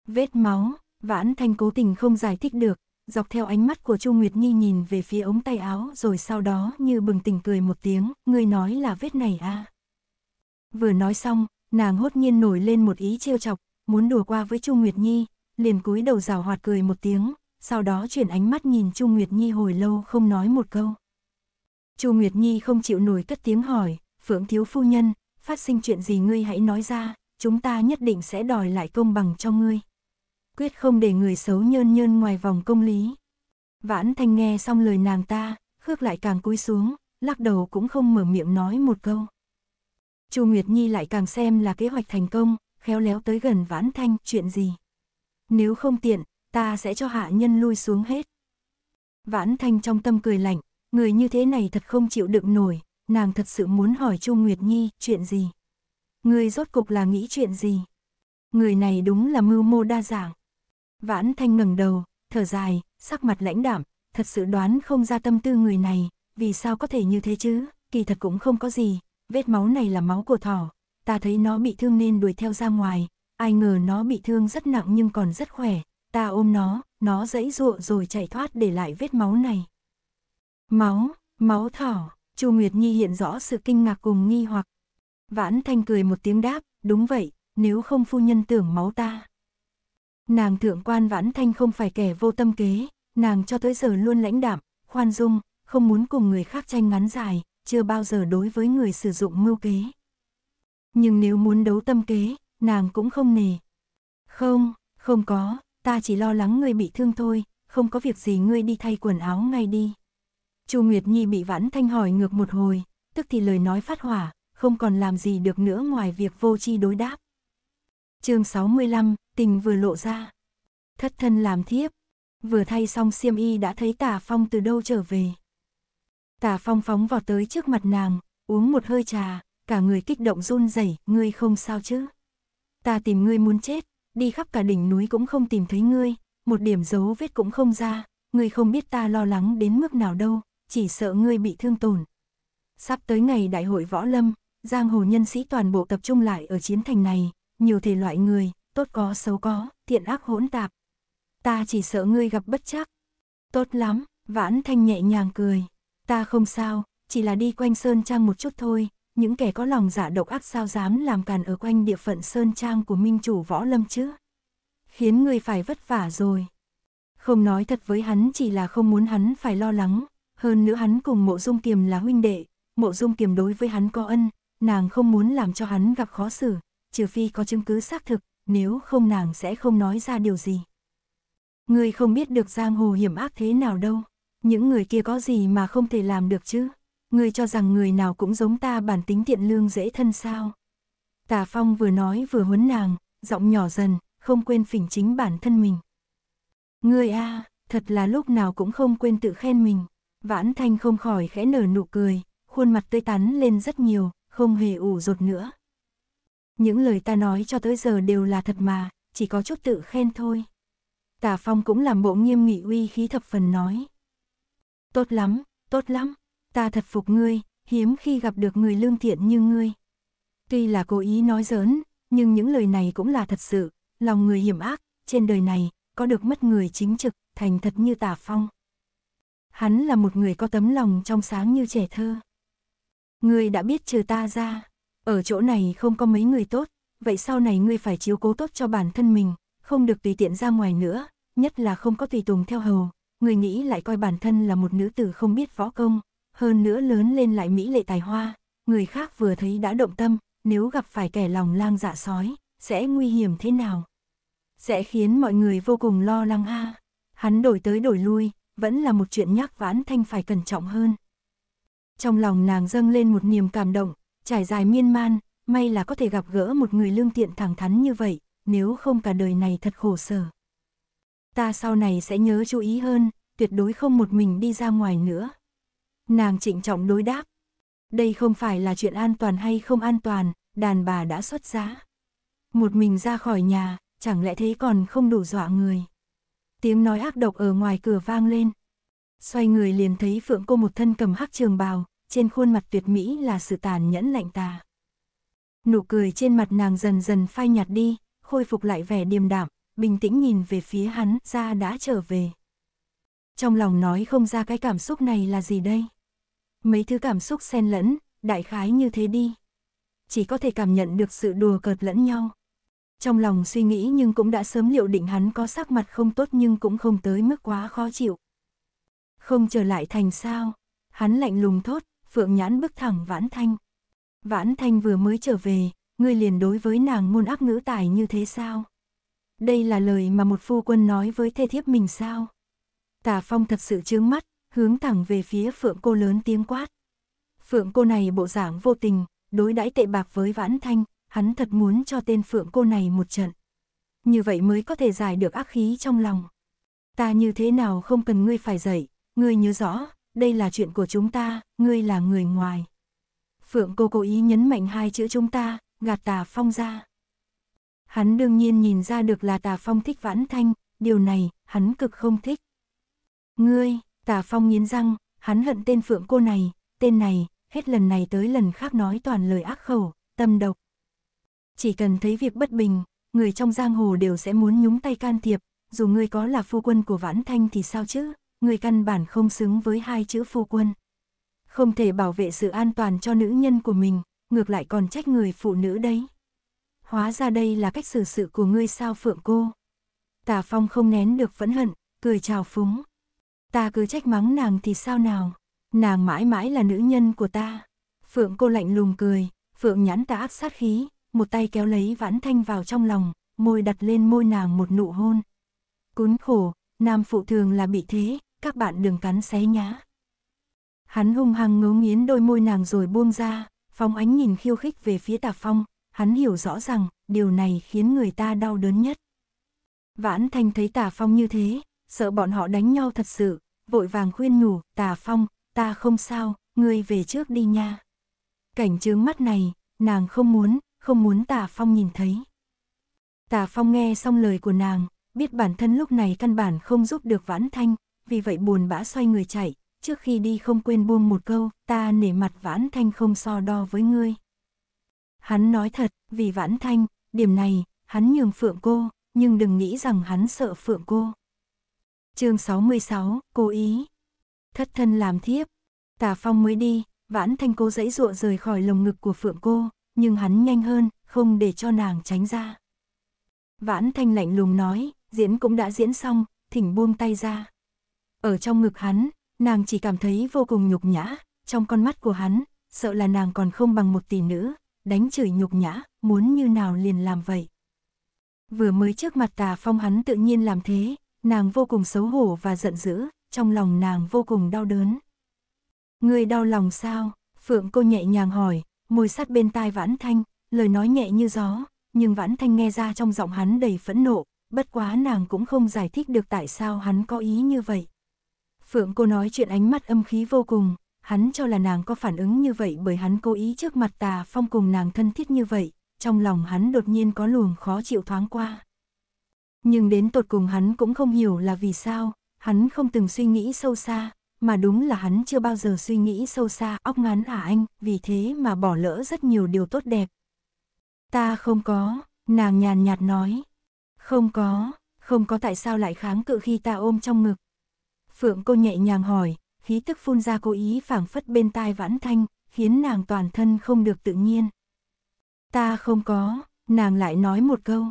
Vết máu, Vãn Thanh cố tình không giải thích được, dọc theo ánh mắt của Chu Nguyệt Nhi nhìn về phía ống tay áo rồi sau đó như bừng tỉnh cười một tiếng, người nói là vết này à? Vừa nói xong, nàng hốt nhiên nổi lên một ý trêu chọc, muốn đùa qua với Chu Nguyệt Nhi, liền cúi đầu rào hoạt cười một tiếng, sau đó chuyển ánh mắt nhìn Chu Nguyệt Nhi hồi lâu không nói một câu. Chu Nguyệt Nhi không chịu nổi cất tiếng hỏi, Phượng thiếu phu nhân, phát sinh chuyện gì ngươi hãy nói ra, chúng ta nhất định sẽ đòi lại công bằng cho ngươi. Quyết không để người xấu nhơn nhơn ngoài vòng công lý. Vãn thanh nghe xong lời nàng ta, khước lại càng cúi xuống, lắc đầu cũng không mở miệng nói một câu. Chu Nguyệt Nhi lại càng xem là kế hoạch thành công, khéo léo tới gần vãn thanh chuyện gì. Nếu không tiện, ta sẽ cho hạ nhân lui xuống hết. Vãn thanh trong tâm cười lạnh, người như thế này thật không chịu đựng nổi, nàng thật sự muốn hỏi Chu Nguyệt Nhi chuyện gì ngươi rốt cục là nghĩ chuyện gì? Người này đúng là mưu mô đa dạng. Vãn thanh ngẩng đầu, thở dài, sắc mặt lãnh đạm, thật sự đoán không ra tâm tư người này, vì sao có thể như thế chứ, kỳ thật cũng không có gì, vết máu này là máu của thỏ, ta thấy nó bị thương nên đuổi theo ra ngoài, ai ngờ nó bị thương rất nặng nhưng còn rất khỏe, ta ôm nó, nó dãy dụa rồi chạy thoát để lại vết máu này. Máu, máu thỏ, Chu Nguyệt Nhi hiện rõ sự kinh ngạc cùng nghi hoặc, Vãn Thanh cười một tiếng đáp, đúng vậy, nếu không phu nhân tưởng máu ta. Nàng thượng quan Vãn Thanh không phải kẻ vô tâm kế, nàng cho tới giờ luôn lãnh đạm, khoan dung, không muốn cùng người khác tranh ngắn dài, chưa bao giờ đối với người sử dụng mưu kế. Nhưng nếu muốn đấu tâm kế, nàng cũng không nề. Không, không có, ta chỉ lo lắng ngươi bị thương thôi, không có việc gì ngươi đi thay quần áo ngay đi. Chu Nguyệt Nhi bị Vãn Thanh hỏi ngược một hồi, tức thì lời nói phát hỏa, không còn làm gì được nữa ngoài việc vô chi đối đáp. chương 65, tình vừa lộ ra. Thất thân làm thiếp. Vừa thay xong xiêm y đã thấy tả phong từ đâu trở về. Tả phong phóng vào tới trước mặt nàng, uống một hơi trà, cả người kích động run rẩy ngươi không sao chứ. Ta tìm ngươi muốn chết, đi khắp cả đỉnh núi cũng không tìm thấy ngươi, một điểm dấu vết cũng không ra, ngươi không biết ta lo lắng đến mức nào đâu, chỉ sợ ngươi bị thương tổn. Sắp tới ngày đại hội võ lâm, Giang hồ nhân sĩ toàn bộ tập trung lại ở chiến thành này, nhiều thể loại người, tốt có xấu có, thiện ác hỗn tạp. Ta chỉ sợ ngươi gặp bất chắc. Tốt lắm, vãn thanh nhẹ nhàng cười. Ta không sao, chỉ là đi quanh Sơn Trang một chút thôi, những kẻ có lòng giả độc ác sao dám làm càn ở quanh địa phận Sơn Trang của Minh Chủ Võ Lâm chứ. Khiến ngươi phải vất vả rồi. Không nói thật với hắn chỉ là không muốn hắn phải lo lắng, hơn nữa hắn cùng mộ dung kiềm là huynh đệ, mộ dung kiềm đối với hắn có ân, nàng không muốn làm cho hắn gặp khó xử, trừ phi có chứng cứ xác thực, nếu không nàng sẽ không nói ra điều gì. Ngươi không biết được giang hồ hiểm ác thế nào đâu, những người kia có gì mà không thể làm được chứ? Ngươi cho rằng người nào cũng giống ta bản tính thiện lương dễ thân sao? Tà Phong vừa nói vừa huấn nàng, giọng nhỏ dần, không quên phỉnh chính bản thân mình. Ngươi a, à, thật là lúc nào cũng không quên tự khen mình. Vãn Thanh không khỏi khẽ nở nụ cười, khuôn mặt tươi tắn lên rất nhiều, không hề ủ rột nữa. Những lời ta nói cho tới giờ đều là thật mà, chỉ có chút tự khen thôi. Tả Phong cũng làm bộ nghiêm nghị uy khí thập phần nói. Tốt lắm, tốt lắm, ta thật phục ngươi, hiếm khi gặp được người lương thiện như ngươi. Tuy là cố ý nói giỡn, nhưng những lời này cũng là thật sự, lòng người hiểm ác, trên đời này, có được mất người chính trực, thành thật như Tả Phong. Hắn là một người có tấm lòng trong sáng như trẻ thơ. Ngươi đã biết trừ ta ra, ở chỗ này không có mấy người tốt, vậy sau này ngươi phải chiếu cố tốt cho bản thân mình, không được tùy tiện ra ngoài nữa, nhất là không có tùy tùng theo hầu. Ngươi nghĩ lại coi bản thân là một nữ tử không biết võ công, hơn nữa lớn lên lại mỹ lệ tài hoa, người khác vừa thấy đã động tâm, nếu gặp phải kẻ lòng lang dạ sói, sẽ nguy hiểm thế nào? Sẽ khiến mọi người vô cùng lo lắng ha. Hắn đổi tới đổi lui, vẫn là một chuyện nhắc vãn thanh phải cẩn trọng hơn. Trong lòng nàng dâng lên một niềm cảm động, trải dài miên man, may là có thể gặp gỡ một người lương thiện thẳng thắn như vậy, nếu không cả đời này thật khổ sở. Ta sau này sẽ nhớ chú ý hơn, tuyệt đối không một mình đi ra ngoài nữa. Nàng trịnh trọng đối đáp. Đây không phải là chuyện an toàn hay không an toàn, đàn bà đã xuất giá. Một mình ra khỏi nhà, chẳng lẽ thế còn không đủ dọa người. Tiếng nói ác độc ở ngoài cửa vang lên, xoay người liền thấy phượng cô một thân cầm hắc trường bào, trên khuôn mặt tuyệt mỹ là sự tàn nhẫn lạnh tà. Nụ cười trên mặt nàng dần dần phai nhạt đi, khôi phục lại vẻ điềm đạm, bình tĩnh nhìn về phía hắn, ra đã trở về. Trong lòng nói không ra cái cảm xúc này là gì đây. Mấy thứ cảm xúc xen lẫn, đại khái như thế đi. Chỉ có thể cảm nhận được sự đùa cợt lẫn nhau. Trong lòng suy nghĩ nhưng cũng đã sớm liệu định hắn có sắc mặt không tốt nhưng cũng không tới mức quá khó chịu. Không trở lại thành sao? Hắn lạnh lùng thốt, Phượng Nhãn bước thẳng Vãn Thanh. Vãn Thanh vừa mới trở về, ngươi liền đối với nàng môn ác ngữ tài như thế sao? Đây là lời mà một phu quân nói với thê thiếp mình sao? Tả Phong thật sự trướng mắt, hướng thẳng về phía Phượng cô lớn tiếng quát. Phượng cô này bộ dạng vô tình, đối đãi tệ bạc với Vãn Thanh, hắn thật muốn cho tên Phượng cô này một trận. Như vậy mới có thể giải được ác khí trong lòng. Ta như thế nào không cần ngươi phải dạy, ngươi nhớ rõ, đây là chuyện của chúng ta, ngươi là người ngoài. Phượng cô cố ý nhấn mạnh hai chữ chúng ta, gạt tà phong ra. Hắn đương nhiên nhìn ra được là tà phong thích vãn thanh, điều này, hắn cực không thích. Ngươi, tà phong nghiến răng, hắn hận tên phượng cô này, tên này, hết lần này tới lần khác nói toàn lời ác khẩu, tâm độc. Chỉ cần thấy việc bất bình, người trong giang hồ đều sẽ muốn nhúng tay can thiệp, dù ngươi có là phu quân của vãn thanh thì sao chứ? người căn bản không xứng với hai chữ phu quân. Không thể bảo vệ sự an toàn cho nữ nhân của mình, ngược lại còn trách người phụ nữ đấy. Hóa ra đây là cách xử sự của ngươi sao phượng cô. Tà Phong không nén được phẫn hận, cười chào phúng. Ta cứ trách mắng nàng thì sao nào, nàng mãi mãi là nữ nhân của ta. Phượng cô lạnh lùng cười, Phượng nhãn ta áp sát khí, một tay kéo lấy vãn thanh vào trong lòng, môi đặt lên môi nàng một nụ hôn. Cún khổ, nam phụ thường là bị thế, các bạn đừng cắn xé nhá. Hắn hung hăng ngấu nghiến đôi môi nàng rồi buông ra, Phong Ánh nhìn khiêu khích về phía Tạp Phong, hắn hiểu rõ rằng điều này khiến người ta đau đớn nhất. Vãn Thanh thấy Tà Phong như thế, sợ bọn họ đánh nhau thật sự, vội vàng khuyên nhủ, Tà Phong, ta không sao, ngươi về trước đi nha. Cảnh chướng mắt này, nàng không muốn, không muốn Tà Phong nhìn thấy. Tà Phong nghe xong lời của nàng, biết bản thân lúc này căn bản không giúp được Vãn Thanh, vì vậy buồn bã xoay người chạy, trước khi đi không quên buông một câu, ta nể mặt Vãn Thanh không so đo với ngươi. Hắn nói thật, vì Vãn Thanh, điểm này, hắn nhường Phượng cô, nhưng đừng nghĩ rằng hắn sợ Phượng cô. chương 66, cô ý. Thất thân làm thiếp, tà phong mới đi, Vãn Thanh cố dãy dụa rời khỏi lồng ngực của Phượng cô, nhưng hắn nhanh hơn, không để cho nàng tránh ra. Vãn Thanh lạnh lùng nói, diễn cũng đã diễn xong, thỉnh buông tay ra. Ở trong ngực hắn, nàng chỉ cảm thấy vô cùng nhục nhã, trong con mắt của hắn, sợ là nàng còn không bằng một tỷ nữ, đánh chửi nhục nhã, muốn như nào liền làm vậy. Vừa mới trước mặt tà phong hắn tự nhiên làm thế, nàng vô cùng xấu hổ và giận dữ, trong lòng nàng vô cùng đau đớn. Người đau lòng sao? Phượng cô nhẹ nhàng hỏi, môi sát bên tai vãn thanh, lời nói nhẹ như gió, nhưng vãn thanh nghe ra trong giọng hắn đầy phẫn nộ, bất quá nàng cũng không giải thích được tại sao hắn có ý như vậy. Phượng cô nói chuyện ánh mắt âm khí vô cùng, hắn cho là nàng có phản ứng như vậy bởi hắn cố ý trước mặt tà phong cùng nàng thân thiết như vậy, trong lòng hắn đột nhiên có luồng khó chịu thoáng qua. Nhưng đến tột cùng hắn cũng không hiểu là vì sao, hắn không từng suy nghĩ sâu xa, mà đúng là hắn chưa bao giờ suy nghĩ sâu xa óc ngắn à anh, vì thế mà bỏ lỡ rất nhiều điều tốt đẹp. Ta không có, nàng nhàn nhạt nói. Không có, không có tại sao lại kháng cự khi ta ôm trong ngực, Phượng cô nhẹ nhàng hỏi, khí tức phun ra cố ý phảng phất bên tai vãn thanh, khiến nàng toàn thân không được tự nhiên. Ta không có, nàng lại nói một câu.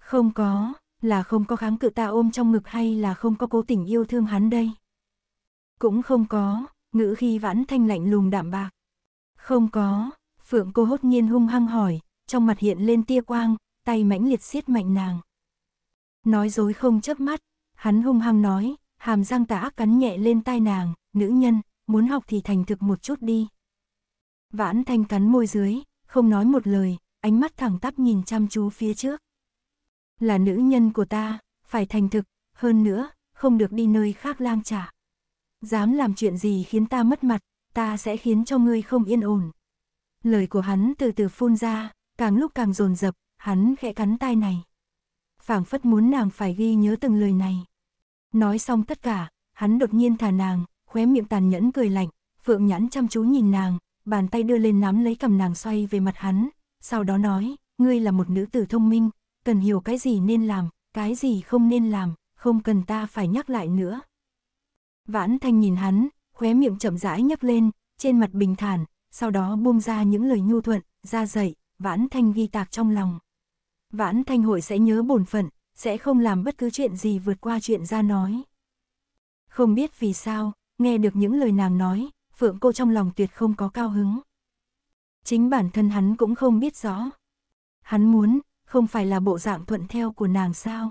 Không có, là không có kháng cự ta ôm trong ngực hay là không có cố tình yêu thương hắn đây? Cũng không có, ngữ khi vãn thanh lạnh lùng đạm bạc. Không có, Phượng cô hốt nhiên hung hăng hỏi, trong mặt hiện lên tia quang, tay mãnh liệt siết mạnh nàng. Nói dối không chớp mắt, hắn hung hăng nói, hàm răng tà ác cắn nhẹ lên tai nàng, nữ nhân, muốn học thì thành thực một chút đi. Vãn thanh cắn môi dưới, không nói một lời, ánh mắt thẳng tắp nhìn chăm chú phía trước. Là nữ nhân của ta, phải thành thực, hơn nữa, không được đi nơi khác lang trả. Dám làm chuyện gì khiến ta mất mặt, ta sẽ khiến cho ngươi không yên ổn. Lời của hắn từ từ phun ra, càng lúc càng dồn dập, hắn khẽ cắn tai này. phảng phất muốn nàng phải ghi nhớ từng lời này. Nói xong tất cả, hắn đột nhiên thả nàng, khóe miệng tàn nhẫn cười lạnh, phượng nhãn chăm chú nhìn nàng, bàn tay đưa lên nắm lấy cầm nàng xoay về mặt hắn, sau đó nói, ngươi là một nữ tử thông minh, cần hiểu cái gì nên làm, cái gì không nên làm, không cần ta phải nhắc lại nữa. Vãn thanh nhìn hắn, khóe miệng chậm rãi nhấp lên, trên mặt bình thản, sau đó buông ra những lời nhu thuận, ra dậy, vãn thanh ghi tạc trong lòng. Vãn thanh hội sẽ nhớ bổn phận, sẽ không làm bất cứ chuyện gì vượt qua chuyện ra nói. Không biết vì sao, nghe được những lời nàng nói, Phượng cô trong lòng tuyệt không có cao hứng. Chính bản thân hắn cũng không biết rõ. Hắn muốn, không phải là bộ dạng thuận theo của nàng sao?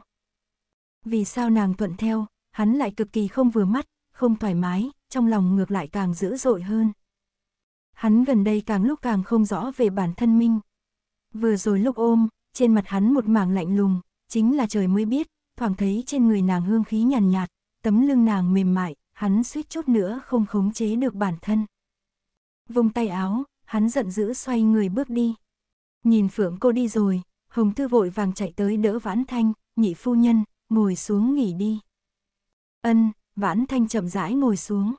Vì sao nàng thuận theo, hắn lại cực kỳ không vừa mắt, không thoải mái, trong lòng ngược lại càng dữ dội hơn. Hắn gần đây càng lúc càng không rõ về bản thân mình. Vừa rồi lúc ôm, trên mặt hắn một mảng lạnh lùng, chính là trời mới biết, thoảng thấy trên người nàng hương khí nhàn nhạt, nhạt, tấm lưng nàng mềm mại, hắn suýt chút nữa không khống chế được bản thân. Vung tay áo, hắn giận dữ xoay người bước đi. Nhìn Phượng cô đi rồi, Hồng Thư vội vàng chạy tới đỡ Vãn Thanh, nhị phu nhân, ngồi xuống nghỉ đi. Ân, Vãn Thanh chậm rãi ngồi xuống.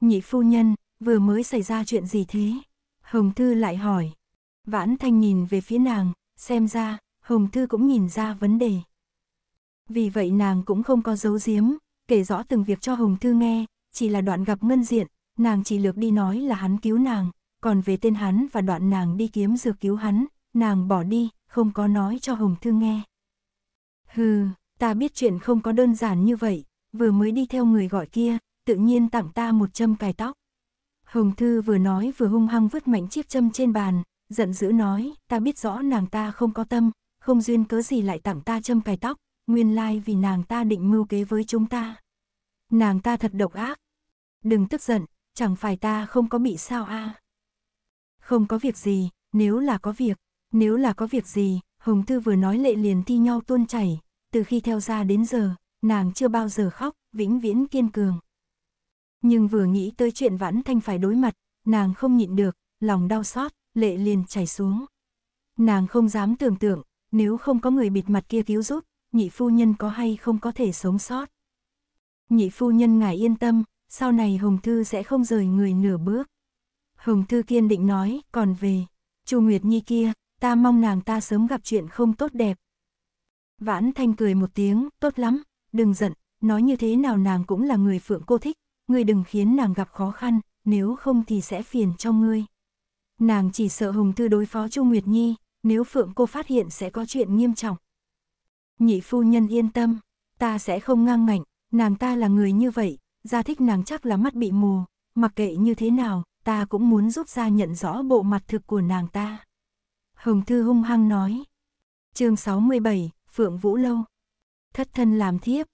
Nhị phu nhân, vừa mới xảy ra chuyện gì thế? Hồng Thư lại hỏi. Vãn Thanh nhìn về phía nàng, xem ra, Hồng Thư cũng nhìn ra vấn đề. Vì vậy nàng cũng không có giấu giếm, kể rõ từng việc cho Hồng Thư nghe, chỉ là đoạn gặp ngân diện, nàng chỉ lược đi nói là hắn cứu nàng, còn về tên hắn và đoạn nàng đi kiếm dược cứu hắn, nàng bỏ đi, không có nói cho Hồng Thư nghe. Hừ, ta biết chuyện không có đơn giản như vậy, vừa mới đi theo người gọi kia, tự nhiên tặng ta một châm cài tóc. Hồng Thư vừa nói vừa hung hăng vứt mạnh chiếc châm trên bàn, giận dữ nói, ta biết rõ nàng ta không có tâm, không duyên cớ gì lại tặng ta châm cài tóc, nguyên lai vì nàng ta định mưu kế với chúng ta. Nàng ta thật độc ác. Đừng tức giận, chẳng phải ta không có bị sao a? Không có việc gì, nếu là có việc, nếu là có việc gì, Hồng Thư vừa nói lệ liền thi nhau tuôn chảy, từ khi theo ra đến giờ, nàng chưa bao giờ khóc, vĩnh viễn kiên cường. Nhưng vừa nghĩ tới chuyện Vãn Thanh phải đối mặt, nàng không nhịn được, lòng đau xót, lệ liền chảy xuống. Nàng không dám tưởng tượng, nếu không có người bịt mặt kia cứu giúp, nhị phu nhân có hay không có thể sống sót. Nhị phu nhân ngài yên tâm, sau này Hồng Thư sẽ không rời người nửa bước. Hồng Thư kiên định nói, còn về, Chu Nguyệt Nhi kia, ta mong nàng ta sớm gặp chuyện không tốt đẹp. Vãn Thanh cười một tiếng, tốt lắm, đừng giận, nói như thế nào nàng cũng là người phượng cô thích, ngươi đừng khiến nàng gặp khó khăn, nếu không thì sẽ phiền cho ngươi. Nàng chỉ sợ Hồng Thư đối phó Chu Nguyệt Nhi, nếu Phượng cô phát hiện sẽ có chuyện nghiêm trọng. Nhị phu nhân yên tâm, ta sẽ không ngang ngạnh, nàng ta là người như vậy, gia thích nàng chắc là mắt bị mù, mặc kệ như thế nào, ta cũng muốn giúp gia nhận rõ bộ mặt thực của nàng ta. Hồng Thư hung hăng nói. chương 67, Phượng Vũ Lâu. Thất thân làm thiếp.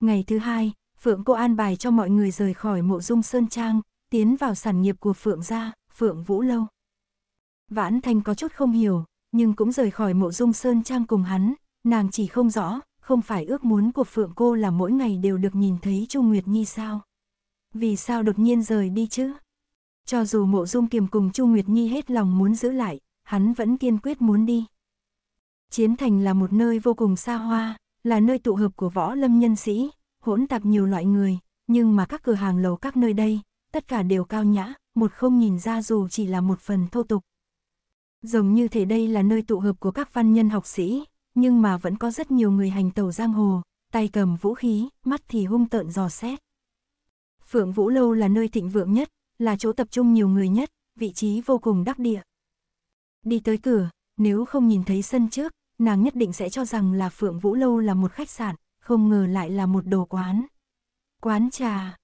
Ngày thứ hai, Phượng cô an bài cho mọi người rời khỏi mộ dung Sơn Trang, tiến vào sản nghiệp của Phượng gia, Phượng Vũ Lâu. Vãn Thanh có chút không hiểu, nhưng cũng rời khỏi mộ dung sơn trang cùng hắn, nàng chỉ không rõ, không phải ước muốn của Phượng cô là mỗi ngày đều được nhìn thấy Chu Nguyệt Nhi sao. Vì sao đột nhiên rời đi chứ? Cho dù mộ dung kiềm cùng Chu Nguyệt Nhi hết lòng muốn giữ lại, hắn vẫn kiên quyết muốn đi. Chiến thành là một nơi vô cùng xa hoa, là nơi tụ hợp của võ lâm nhân sĩ, hỗn tạp nhiều loại người, nhưng mà các cửa hàng lầu các nơi đây, tất cả đều cao nhã, một không nhìn ra dù chỉ là một phần thô tục, Giống như thế đây là nơi tụ hợp của các văn nhân học sĩ, nhưng mà vẫn có rất nhiều người hành tàu giang hồ, tay cầm vũ khí, mắt thì hung tợn dò xét. Phượng Vũ Lâu là nơi thịnh vượng nhất, là chỗ tập trung nhiều người nhất, vị trí vô cùng đắc địa. Đi tới cửa, nếu không nhìn thấy sân trước, nàng nhất định sẽ cho rằng là Phượng Vũ Lâu là một khách sạn, không ngờ lại là một đồ quán. Quán trà.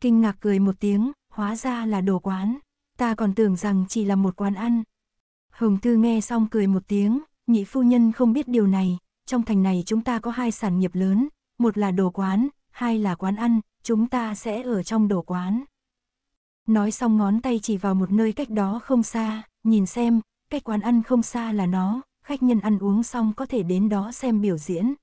Kinh ngạc cười một tiếng, hóa ra là đồ quán. Ta còn tưởng rằng chỉ là một quán ăn, Hồng Tư nghe xong cười một tiếng, nhị phu nhân không biết điều này, trong thành này chúng ta có hai sản nghiệp lớn, một là đồ quán, hai là quán ăn, chúng ta sẽ ở trong đồ quán. Nói xong ngón tay chỉ vào một nơi cách đó không xa, nhìn xem, cách quán ăn không xa là nó, khách nhân ăn uống xong có thể đến đó xem biểu diễn.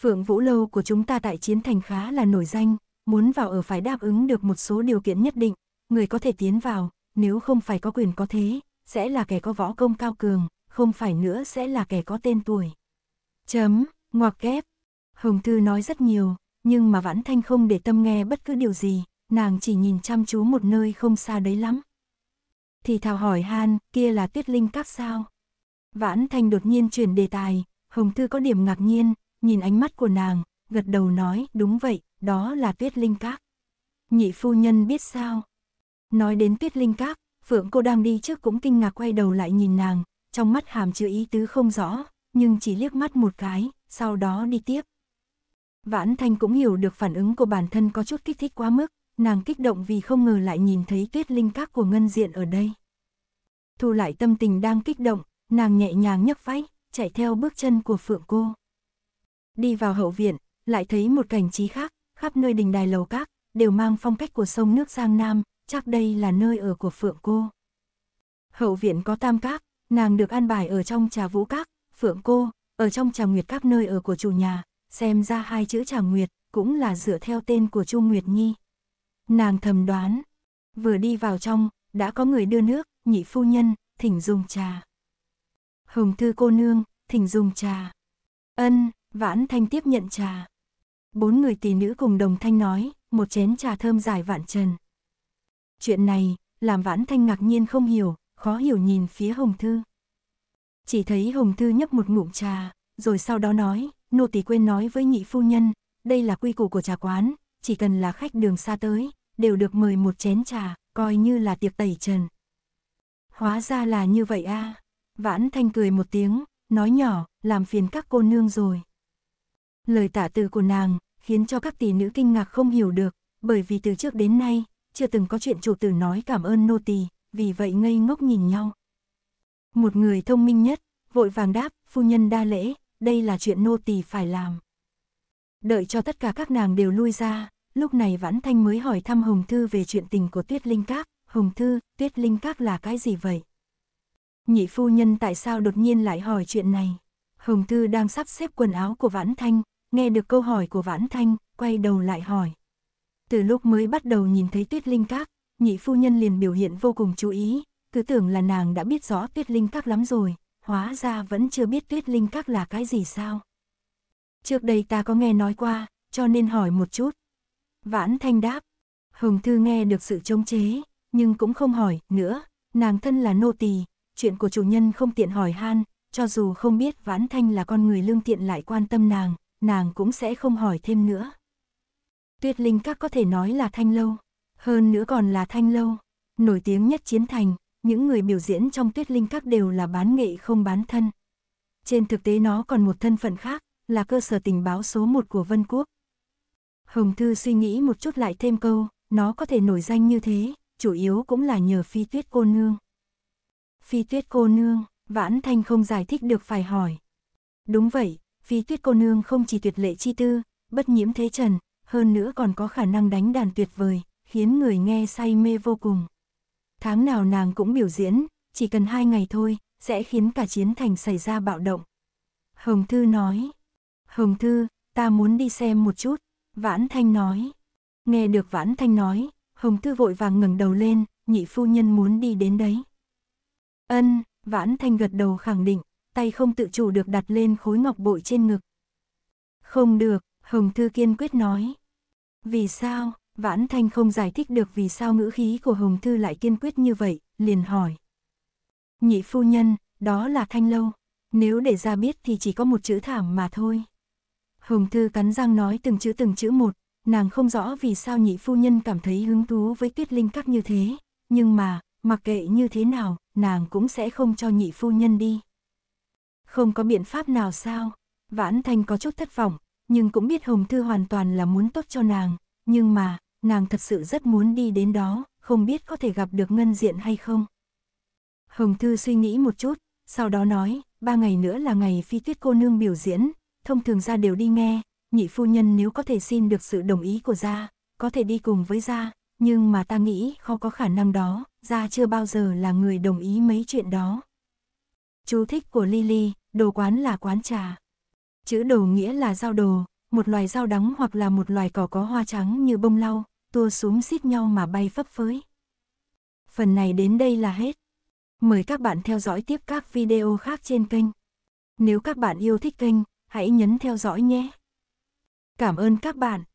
Phượng Vũ Lâu của chúng ta tại Chiến Thành khá là nổi danh, muốn vào ở phải đáp ứng được một số điều kiện nhất định, người có thể tiến vào, nếu không phải có quyền có thế, sẽ là kẻ có võ công cao cường, không phải nữa sẽ là kẻ có tên tuổi. Chấm, ngoặc kép. Hồng Thư nói rất nhiều, nhưng mà Vãn Thanh không để tâm nghe bất cứ điều gì, nàng chỉ nhìn chăm chú một nơi không xa đấy lắm. Thì thào hỏi Han, kia là tuyết linh các sao? Vãn Thanh đột nhiên chuyển đề tài, Hồng Thư có điểm ngạc nhiên, nhìn ánh mắt của nàng, gật đầu nói, đúng vậy, đó là tuyết linh các. Nhị phu nhân biết sao? Nói đến tuyết linh các, Phượng cô đang đi trước cũng kinh ngạc quay đầu lại nhìn nàng, trong mắt hàm chứa ý tứ không rõ, nhưng chỉ liếc mắt một cái, sau đó đi tiếp. Vãn Thanh cũng hiểu được phản ứng của bản thân có chút kích thích quá mức, nàng kích động vì không ngờ lại nhìn thấy Kết linh các của Ngân Diện ở đây. Thu lại tâm tình đang kích động, nàng nhẹ nhàng nhấc váy, chạy theo bước chân của Phượng cô. Đi vào hậu viện, lại thấy một cảnh trí khác, khắp nơi đình đài lầu các, đều mang phong cách của sông nước Giang Nam, chắc đây là nơi ở của Phượng cô. Hậu viện có tam các, nàng được an bài ở trong trà vũ các, Phượng cô, ở trong trà nguyệt các nơi ở của chủ nhà, xem ra hai chữ trà nguyệt cũng là dựa theo tên của Chu Nguyệt Nhi. Nàng thầm đoán, vừa đi vào trong, đã có người đưa nước, nhị phu nhân, thỉnh dùng trà. Hồng thư cô nương, thỉnh dùng trà. Ân, vãn thanh tiếp nhận trà. Bốn người tỷ nữ cùng đồng thanh nói, một chén trà thơm dài vạn trần. Chuyện này, làm vãn thanh ngạc nhiên không hiểu, khó hiểu nhìn phía Hồng Thư. Chỉ thấy Hồng Thư nhấp một ngụm trà, rồi sau đó nói, nô tỳ quên nói với nhị phu nhân, đây là quy củ của trà quán, chỉ cần là khách đường xa tới, đều được mời một chén trà, coi như là tiệc tẩy trần. Hóa ra là như vậy a à. Vãn Thanh cười một tiếng, nói nhỏ, làm phiền các cô nương rồi. Lời tả từ của nàng, khiến cho các tỷ nữ kinh ngạc không hiểu được, bởi vì từ trước đến nay, chưa từng có chuyện chủ tử nói cảm ơn nô tỳ, vì vậy ngây ngốc nhìn nhau. Một người thông minh nhất, vội vàng đáp, phu nhân đa lễ, đây là chuyện nô tỳ phải làm. Đợi cho tất cả các nàng đều lui ra, lúc này Vãn Thanh mới hỏi thăm Hồng Thư về chuyện tình của Tuyết Linh Các, Hồng Thư, Tuyết Linh Các là cái gì vậy? Nhị phu nhân tại sao đột nhiên lại hỏi chuyện này? Hồng Thư đang sắp xếp quần áo của Vãn Thanh, nghe được câu hỏi của Vãn Thanh, quay đầu lại hỏi. Từ lúc mới bắt đầu nhìn thấy tuyết linh các, nhị phu nhân liền biểu hiện vô cùng chú ý, cứ tưởng là nàng đã biết rõ tuyết linh các lắm rồi, hóa ra vẫn chưa biết tuyết linh các là cái gì sao. Trước đây ta có nghe nói qua, cho nên hỏi một chút. Vãn Thanh đáp, Hồng Thư nghe được sự chống chế, nhưng cũng không hỏi nữa, nàng thân là nô tỳ, chuyện của chủ nhân không tiện hỏi han, cho dù không biết Vãn Thanh là con người lương tiện lại quan tâm nàng, nàng cũng sẽ không hỏi thêm nữa. Tuyết Linh Các có thể nói là thanh lâu, hơn nữa còn là thanh lâu, nổi tiếng nhất chiến thành, những người biểu diễn trong Tuyết Linh Các đều là bán nghệ không bán thân. Trên thực tế nó còn một thân phận khác, là cơ sở tình báo số một của Vân Quốc. Hồng Thư suy nghĩ một chút lại thêm câu, nó có thể nổi danh như thế, chủ yếu cũng là nhờ phi tuyết cô nương. Phi tuyết cô nương, Vãn Thanh không giải thích được phải hỏi. Đúng vậy, phi tuyết cô nương không chỉ tuyệt lệ chi tư, bất nhiễm thế trần, hơn nữa còn có khả năng đánh đàn tuyệt vời, khiến người nghe say mê vô cùng. Tháng nào nàng cũng biểu diễn, chỉ cần hai ngày thôi, sẽ khiến cả chiến thành xảy ra bạo động. Hồng Thư nói, Hồng Thư, ta muốn đi xem một chút, Vãn Thanh nói. Nghe được Vãn Thanh nói, Hồng Thư vội vàng ngẩng đầu lên, nhị phu nhân muốn đi đến đấy. Ân, Vãn Thanh gật đầu khẳng định, tay không tự chủ được đặt lên khối ngọc bội trên ngực. Không được, Hồng Thư kiên quyết nói. Vì sao? Vãn Thanh không giải thích được vì sao ngữ khí của Hồng Thư lại kiên quyết như vậy, liền hỏi. Nhị phu nhân, đó là Thanh Lâu. Nếu để ra biết thì chỉ có một chữ thảm mà thôi. Hồng Thư cắn răng nói từng chữ từng chữ một, nàng không rõ vì sao nhị phu nhân cảm thấy hứng thú với tuyết linh các như thế, nhưng mà, mặc kệ như thế nào, nàng cũng sẽ không cho nhị phu nhân đi. Không có biện pháp nào sao? Vãn Thanh có chút thất vọng, nhưng cũng biết Hồng Thư hoàn toàn là muốn tốt cho nàng, nhưng mà, nàng thật sự rất muốn đi đến đó, không biết có thể gặp được ngân diện hay không. Hồng Thư suy nghĩ một chút, sau đó nói, ba ngày nữa là ngày phi tuyết cô nương biểu diễn, thông thường ra đều đi nghe, nhị phu nhân nếu có thể xin được sự đồng ý của gia, có thể đi cùng với gia, nhưng mà ta nghĩ khó có khả năng đó, gia chưa bao giờ là người đồng ý mấy chuyện đó. Chú thích của Lily, đồ quán là quán trà. Chữ đồ nghĩa là dao đồ, một loài dao đắng hoặc là một loài cỏ có hoa trắng như bông lau, tua xuống xít nhau mà bay phấp phới. Phần này đến đây là hết. Mời các bạn theo dõi tiếp các video khác trên kênh. Nếu các bạn yêu thích kênh, hãy nhấn theo dõi nhé. Cảm ơn các bạn.